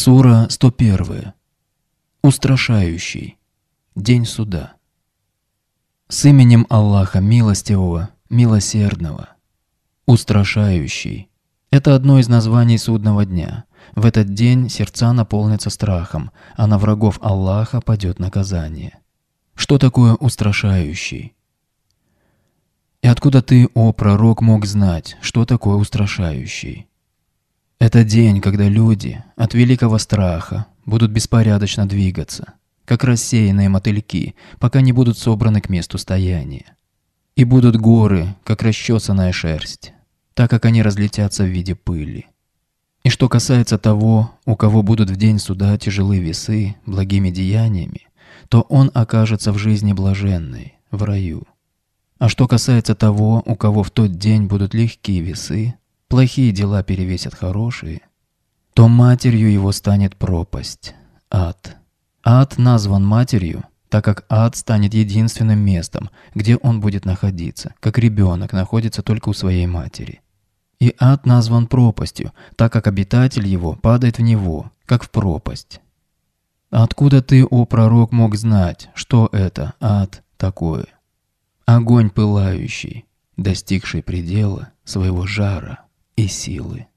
Сура 101. Устрашающий. День суда. С именем Аллаха Милостивого, Милосердного. Устрашающий. Это одно из названий судного дня. В этот день сердца наполнятся страхом, а на врагов Аллаха падет наказание. Что такое устрашающий? И откуда ты, о пророк, мог знать, что такое устрашающий? Это день, когда люди от великого страха будут беспорядочно двигаться, как рассеянные мотыльки, пока не будут собраны к месту стояния. И будут горы, как расчесанная шерсть, так как они разлетятся в виде пыли. И что касается того, у кого будут в день суда тяжелые весы благими деяниями, то он окажется в жизни блаженной, в раю. А что касается того, у кого в тот день будут легкие весы, плохие дела перевесят хорошие, то матерью его станет пропасть, ад. Ад назван матерью, так как ад станет единственным местом, где он будет находиться, как ребенок находится только у своей матери. И ад назван пропастью, так как обитатель его падает в него, как в пропасть. Откуда ты, о пророк, мог знать, что это ад такое? Огонь пылающий, достигший предела своего жара и силы.